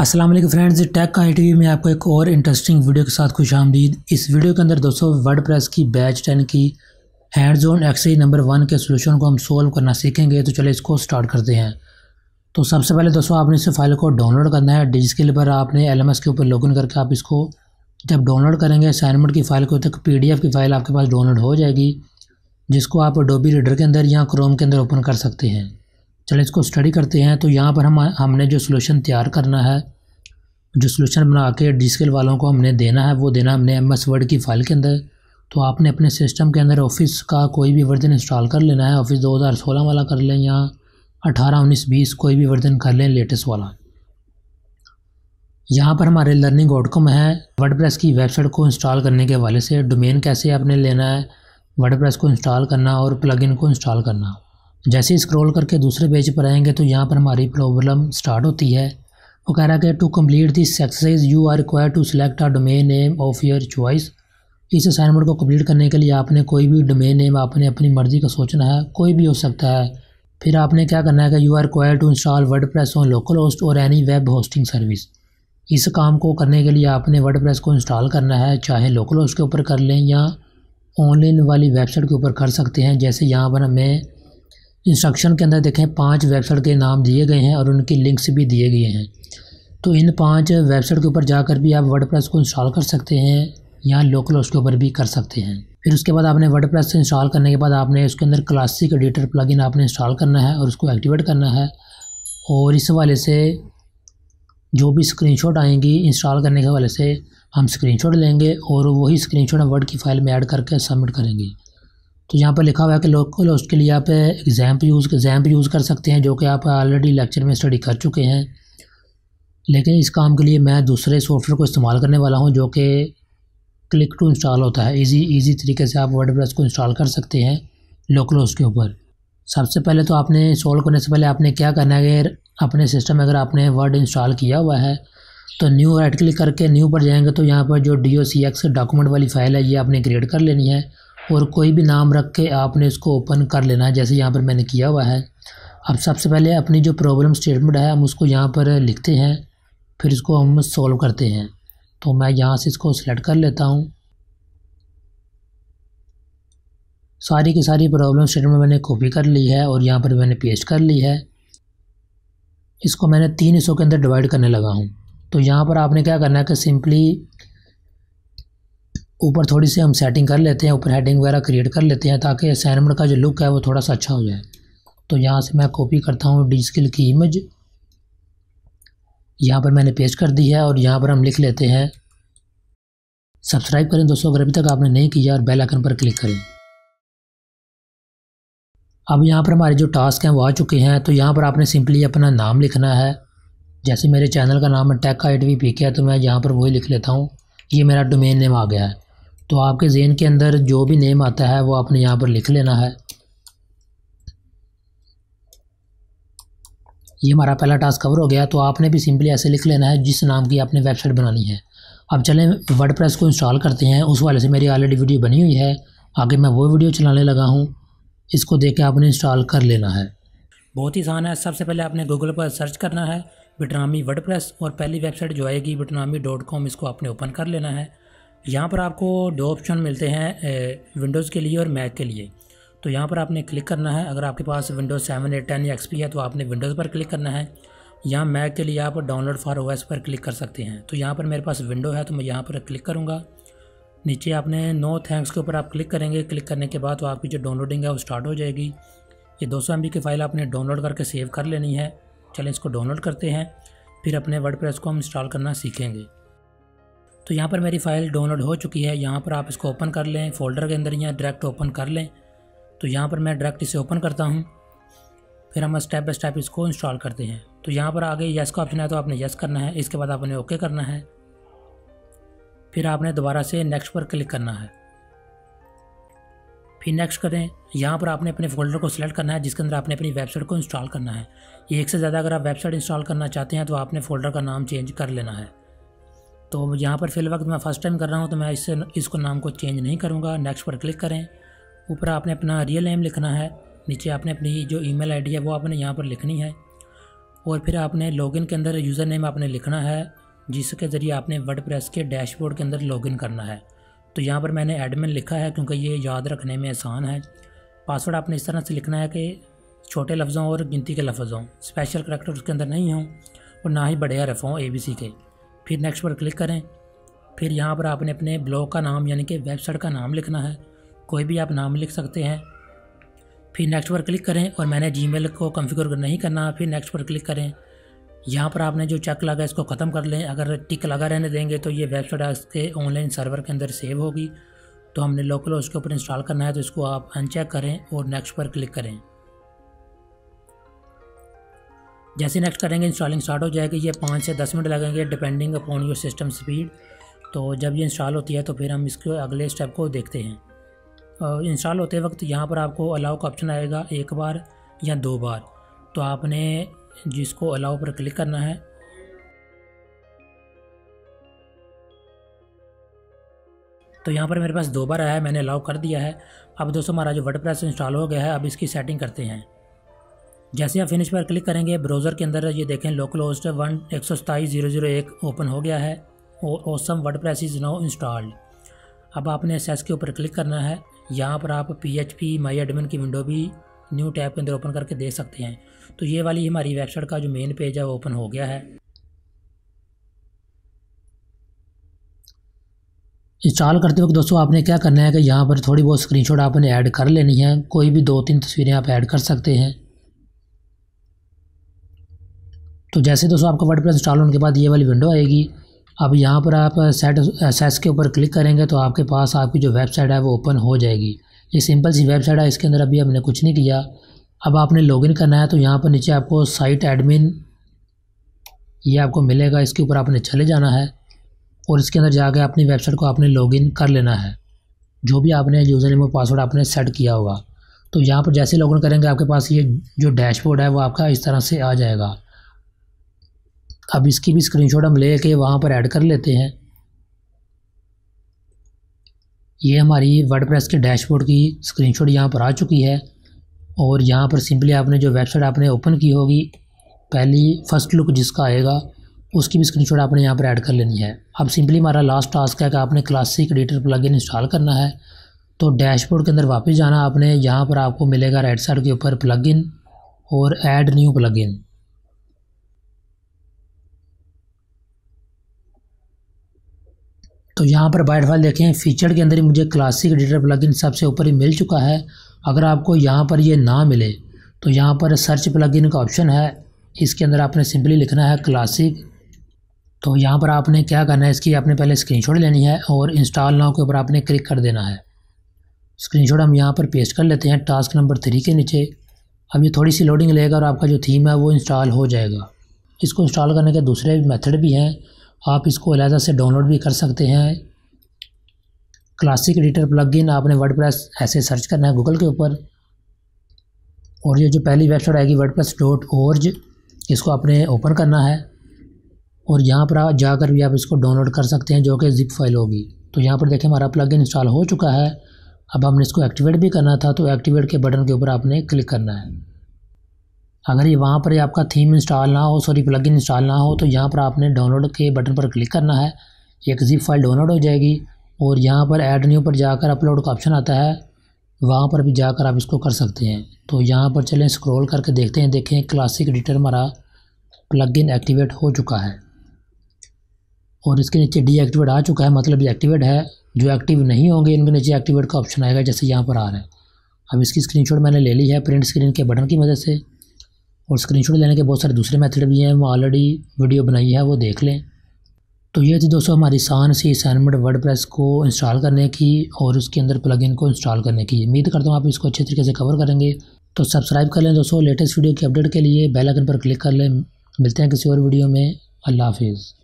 Aslam friends tech I T में आपको एक और इंटरेस्टिंग वीडियो के साथ खुश आमदीद इस वीडियो के अंदर दोस्तों वर्ड प्रेस की बैच टेन की hands on exercise number one के सोल्यूशन को हम सोल्व करना सीखेंगे तो चले इसको स्टार्ट करते हैं तो सबसे पहले दोस्तों आपने इस फाइल को डाउनलोड करना है डिजिटल पर आपने एल के ऊपर लॉगिन करके आप इसको जब डाउनलोड करेंगे असाइनमेंट की फ़ाइल को तक पी की फ़ाइल आपके पास डाउनलोड हो जाएगी जिसको आप डोबी रीडर के अंदर या क्रोम के अंदर ओपन कर सकते हैं चलें इसको स्टडी करते हैं तो यहाँ पर हम हमने जो सोल्यूशन तैयार करना है जो सोल्यूशन बना के डिस्केल वालों को हमने देना है वो देना हमने एम एस वर्ड की फ़ाइल के अंदर तो आपने अपने सिस्टम के अंदर ऑफिस का कोई भी वर्जन इंस्टॉल कर लेना है ऑफिस 2016 वाला कर लें या अठारह उन्नीस बीस कोई भी वर्जन कर लें लेटेस्ट वाला यहाँ पर हमारे लर्निंग आउटकम है वर्डप्रेस की वेबसाइट को इंस्टॉल करने के हवाले से डोमेन कैसे आपने लेना है वर्डप्रेस को इंस्टॉल करना और प्लगइन को इंस्टॉल करना जैसे स्क्रॉल करके दूसरे पेज पर आएंगे तो यहाँ पर हमारी प्रॉब्लम स्टार्ट होती है वो कह रहा है कि to complete this exercise you are require to select a domain name of your choice इस असाइनमेंट को कम्प्लीट करने के लिए आपने कोई भी डोमेन नेम आपने अपनी मर्ज़ी का सोचना है कोई भी हो सकता है फिर आपने क्या करना है कि you are require to install WordPress on local host और एनी वेब होस्टिंग सर्विस इस काम को करने के लिए आपने वर्ड प्रेस को इंस्टॉल करना है चाहे लोकल होस्ट के ऊपर कर लें या ऑनलाइन वाली वेबसाइट के ऊपर कर सकते हैं जैसे यहाँ पर मैं इंस्ट्रक्शन के अंदर देखें पांच वेबसाइट के नाम दिए गए हैं और उनकी लिंक्स भी दिए गए हैं तो इन पांच वेबसाइट के ऊपर जाकर भी आप वर्ड को इंस्टॉल कर सकते हैं या लोकल उसके ऊपर भी कर सकते हैं फिर उसके बाद आपने वर्ड प्रेस इंस्टॉल करने के बाद आपने उसके अंदर क्लासिक एडिटर प्लगइन आपने इंस्टॉल करना है और उसको एक्टिवेट करना है और इस हवाले से जो भी स्क्रीन आएंगी इंस्टॉल करने के हवाले से हम स्क्रीन लेंगे और वही स्क्रीन हम वर्ड की फ़ाइल में ऐड करके सबमिट करेंगे तो यहाँ पर लिखा हुआ है कि लोकल उसके लिए आप एग्ज़ैम्प यूज़ एग्ज़ैम्प यूज़ कर सकते हैं जो कि आप ऑलरेडी लेक्चर में स्टडी कर चुके हैं लेकिन इस काम के लिए मैं दूसरे सॉफ्टवेयर को इस्तेमाल करने वाला हूँ जो कि क्लिक टू इंस्टॉल होता है इजी इजी तरीके से आप वर्ड को इंस्टॉल कर सकते हैं लोकल होस्ट के ऊपर सबसे पहले तो आपने इंस्टॉल करने से पहले आपने क्या करना है अगर अपने सिस्टम में अगर आपने वर्ड इंस्टॉल किया हुआ है तो न्यू राइट क्लिक करके न्यू पर जाएंगे तो यहाँ पर जो D O C X document वाली फ़ाइल है ये आपने क्रिएट कर लेनी है और कोई भी नाम रख के आपने इसको ओपन कर लेना है जैसे यहाँ पर मैंने किया हुआ है अब सबसे पहले अपनी जो प्रॉब्लम स्टेटमेंट है हम उसको यहाँ पर लिखते हैं फिर इसको हम सॉल्व करते हैं तो मैं यहाँ से इसको सिलेक्ट कर लेता हूँ सारी की सारी प्रॉब्लम स्टेटमेंट मैंने कॉपी कर ली है और यहाँ पर मैंने पेस्ट कर ली है इसको मैंने तीन हिस्सों के अंदर डिवाइड करने लगा हूँ तो यहाँ पर आपने क्या करना है कि सिंपली ऊपर थोड़ी सी हम सेटिंग कर लेते हैं ऊपर हेडिंग वगैरह क्रिएट कर लेते हैं ताकि असाइनमेंट का जो लुक है वो थोड़ा सा अच्छा हो जाए तो यहाँ से मैं कॉपी करता हूँ डिजिकल की इमेज यहाँ पर मैंने पेस्ट कर दी है और यहाँ पर हम लिख लेते हैं सब्सक्राइब करें दोस्तों अगर अभी तक आपने नहीं किया और बेल आइकन पर क्लिक करें अब यहाँ पर हमारे जो टास्क हैं वो आ चुके हैं तो यहाँ पर आपने सिंपली अपना नाम लिखना है जैसे मेरे चैनल का नाम है टेक आई टी पी के है तो मैं यहाँ पर वही लिख लेता हूँ ये मेरा डोमेन नेम आ गया है तो आपके जेन के अंदर जो भी नेम आता है वो आपने यहाँ पर लिख लेना है ये हमारा पहला टास्क कवर हो गया तो आपने भी सिंपली ऐसे लिख लेना है जिस नाम की आपने वेबसाइट बनानी है अब चलें वर्ड को इंस्टॉल करते हैं उस वाले से मेरी ऑलरेडी वीडियो बनी हुई है आगे मैं वो वीडियो चलाने लगा हूँ इसको देख के आपने इंस्टॉल कर लेना है बहुत ही आसान है सबसे पहले आपने गूगल पर सर्च करना है बिटनामी वर्ड और पहली वेबसाइट जो आएगी बिटनामी डॉट कॉम इसको आपने ओपन कर लेना है यहाँ पर आपको दो ऑप्शन मिलते हैं विंडोज़ के लिए और मैक के लिए तो यहाँ पर आपने क्लिक करना है अगर आपके पास विंडोज़ सेवन एट टेन या एक्सपी है तो आपने विंडोज़ पर क्लिक करना है यहाँ मैक के लिए आप डाउनलोड फॉर ओएस पर क्लिक कर सकते हैं तो यहाँ पर मेरे पास विंडो है तो मैं यहाँ पर क्लिक करूँगा नीचे आपने नो थैंक्स के ऊपर आप क्लिक करेंगे क्लिक करने के बाद तो आपकी जो डाउनलोडिंग है वो स्टार्ट हो जाएगी ये दो सौ की फ़ाइल आपने डाउनलोड करके सेव कर लेनी है चलें इसको डाउनलोड करते हैं फिर अपने वर्ड को हम इंस्टॉल करना सीखेंगे तो यहाँ पर मेरी फ़ाइल डाउनलोड हो चुकी है यहाँ पर आप इसको ओपन कर लें फोल्डर के अंदर यहाँ डायरेक्ट ओपन कर लें तो यहाँ पर मैं डायरेक्ट इसे ओपन करता हूँ फिर हम स्टेप बाय स्टेप इसको इंस्टॉल करते हैं तो यहाँ पर आगे येस का ऑप्शन है तो आपने यस करना है इसके बाद आपने ओके करना है फिर आपने दोबारा से नेक्स्ट पर क्लिक करना है फिर नेक्स्ट करें यहाँ पर आपने अपने फोल्डर को सिलेक्ट करना है जिसके अंदर आपने अपनी वेबसाइट को इंस्टॉल करना है एक से ज़्यादा अगर आप वेबसाइट इंस्टॉल करना चाहते हैं तो आपने फोल्डर का नाम चेंज कर लेना है तो यहाँ पर फिल वक्त मैं फ़र्स्ट टाइम कर रहा हूँ तो मैं इससे इसको नाम को चेंज नहीं करूँगा नेक्स्ट पर क्लिक करें ऊपर आपने अपना रियल नेम लिखना है नीचे आपने अपनी जो ईमेल आईडी है वो आपने यहाँ पर लिखनी है और फिर आपने लॉगिन के अंदर यूज़र नेम आपने लिखना है जिसके ज़रिए आपने प्रेस के डैशबोर्ड के अंदर लॉगिन करना है तो यहाँ पर मैंने एडमिन लिखा है क्योंकि ये याद रखने में आसान है पासवर्ड आपने इस तरह से लिखना है कि छोटे लफ्ज़ों और गिनती के लफ्जों स्पेशल करेक्टर उसके अंदर नहीं हों और ना ही बढ़िया रफ़ हों ए बी सी के फिर नेक्स्ट पर क्लिक करें फिर यहाँ पर आपने अपने ब्लॉग का नाम यानी कि वेबसाइट का नाम लिखना है कोई भी आप नाम लिख सकते हैं फिर नेक्स्ट पर क्लिक करें और मैंने जी को कॉन्फ़िगर नहीं करना फिर नेक्स्ट पर क्लिक करें यहाँ पर आपने जो चेक लगा इसको ख़त्म कर लें अगर टिक लगा रहने देंगे तो ये वेबसाइट आपके ऑनलाइन सर्वर के अंदर सेव होगी तो हमने लोकल उसके ऊपर इंस्टॉल करना है तो इसको आप अनचेक करें और नेक्स्ट पर क्लिक करें जैसे नेक्स्ट करेंगे इंस्टॉलिंग स्टार्ट हो जाएगी ये पाँच से दस मिनट लगेंगे depending upon your system speed तो जब ये इंस्टॉल होती है तो फिर हम इसके अगले स्टेप को देखते हैं इंस्टॉल होते वक्त यहाँ पर आपको अलाउ का ऑप्शन आएगा एक बार या दो बार तो आपने जिसको अलाउ पर क्लिक करना है तो यहाँ पर मेरे पास दो बार आया है मैंने अलाउ कर दिया है अब दोस्तों हमारा जो वर्ड इंस्टॉल हो गया है अब इसकी सेटिंग करते हैं जैसे आप फिनिश पर क्लिक करेंगे ब्राउज़र के अंदर ये देखें लोकल होस्ट वन एक सौ सताईस जीरो जीरो एक ओपन हो गया है और awesome WordPress is now installed अब आपने एस के ऊपर क्लिक करना है यहाँ पर आप P H P my admin की विंडो भी न्यू टैब के अंदर ओपन करके देख सकते हैं तो ये वाली हमारी वेबसाइट का जो मेन पेज है वो ओपन हो गया है इंस्टॉल करते वक्त दोस्तों आपने क्या करना है कि यहाँ पर थोड़ी बहुत स्क्रीनशॉट आपने ऐड कर लेनी है कोई भी दो तीन तस्वीरें आप ऐड कर सकते हैं तो जैसे दोस्तों आपका वर्ड इंस्टॉल होने के बाद ये वाली विंडो आएगी अब यहाँ पर आप सेट एसेस के ऊपर क्लिक करेंगे तो आपके पास आपकी जो वेबसाइट है वो ओपन हो जाएगी ये सिंपल सी वेबसाइट है इसके अंदर अभी हमने कुछ नहीं किया अब आपने लॉगिन करना है तो यहाँ पर नीचे आपको साइट एडमिन ये आपको मिलेगा इसके ऊपर आपने चले जाना है और इसके अंदर जाके अपनी वेबसाइट को आपने लॉगिन कर लेना है जो भी आपने यूज़र नेम और पासवर्ड आपने सेट किया होगा तो यहाँ पर जैसे लॉगिन करेंगे आपके पास ये जो डैशबोर्ड है वो आपका इस तरह से आ जाएगा अब इसकी भी स्क्रीनशॉट हम ले कर वहाँ पर ऐड कर लेते हैं ये हमारी वर्डप्रेस के डैशबोर्ड की स्क्रीनशॉट यहाँ पर आ चुकी है और यहाँ पर सिंपली आपने जो वेबसाइट आपने ओपन की होगी पहली फ़र्स्ट लुक जिसका आएगा उसकी भी स्क्रीनशॉट आपने यहाँ पर ऐड कर लेनी है अब सिंपली हमारा लास्ट टास्क है कि आपने क्लासिक एडिटर प्लगइन इंस्टॉल करना है तो डैशबोर्ड के अंदर वापस जाना आपने यहाँ पर आपको मिलेगा राइट साइड के ऊपर प्लगइन और ऐड न्यू प्लगइन तो यहाँ पर बाइट फाइल देखें फीचर के अंदर ही मुझे क्लासिक एडिटर प्लगइन सबसे ऊपर ही मिल चुका है अगर आपको यहाँ पर ये ना मिले तो यहाँ पर सर्च प्लगइन का ऑप्शन है इसके अंदर आपने सिंपली लिखना है क्लासिक तो यहाँ पर आपने क्या करना है इसकी आपने पहले स्क्रीनशॉट लेनी है और इंस्टॉल नाव के ऊपर आपने क्लिक कर देना है स्क्रीनशॉट हम यहाँ पर पेस्ट कर लेते हैं टास्क नंबर थ्री के नीचे अब ये थोड़ी सी लोडिंग लेगा और आपका जो थीम है वो इंस्टॉल हो जाएगा इसको इंस्टॉल करने के दूसरे मेथड भी हैं आप इसको अलहदा से डाउनलोड भी कर सकते हैं क्लासिक एडिटर प्लगइन आपने वर्डप्रेस ऐसे सर्च करना है गूगल के ऊपर और ये जो पहली वेबसाइट आएगी वर्ड प्लस डॉट ओर्ज इसको आपने ओपन करना है और यहाँ पर जाकर भी आप इसको डाउनलोड कर सकते हैं जो कि जिप फाइल होगी तो यहाँ पर देखें हमारा प्लग इंस्टॉल हो चुका है अब हमने इसको एक्टिवेट भी करना था तो एक्टिवेट के बटन के ऊपर आपने क्लिक करना है अगर ये वहाँ पर आपका थीम इंस्टॉल ना हो सॉरी प्लगइन इंस्टॉल ना हो तो यहाँ पर आपने डाउनलोड के बटन पर क्लिक करना है एक जीप फाइल डाउनलोड हो जाएगी और यहाँ पर एड न्यू पर जाकर अपलोड का ऑप्शन आता है वहाँ पर भी जाकर आप इसको कर सकते हैं तो यहाँ पर चलें स्क्रॉल करके देखते हैं देखें क्लासिक एडिटर हमारा प्लगइन एक्टिवेट हो चुका है और इसके नीचे डीएक्टिवेट आ चुका है मतलब ये एक्टिवेट है जो एक्टिव नहीं होंगे इनके नीचे एक्टिवेट का ऑप्शन आएगा जैसे यहाँ पर आ रहा है अब इसकी स्क्रीनशॉट मैंने ले ली है प्रिंट स्क्रीन के बटन की मदद से और स्क्रीनशॉट लेने के बहुत सारे दूसरे मेथड भी हैं वो ऑलरेडी वीडियो बनाई है वो देख लें तो ये थी दोस्तों हमारी सान सी असाइनमेंट वर्ड प्रेस को इंस्टॉल करने की और उसके अंदर प्लगइन को इंस्टॉल करने की उम्मीद करता हूँ आप इसको अच्छे तरीके से कवर करेंगे तो सब्सक्राइब कर लें दोस्तों लेटेस्ट वीडियो की अपडेट के लिए बेल आइकन पर क्लिक कर लें मिलते हैं किसी और वीडियो में अल्लाह हाफिज़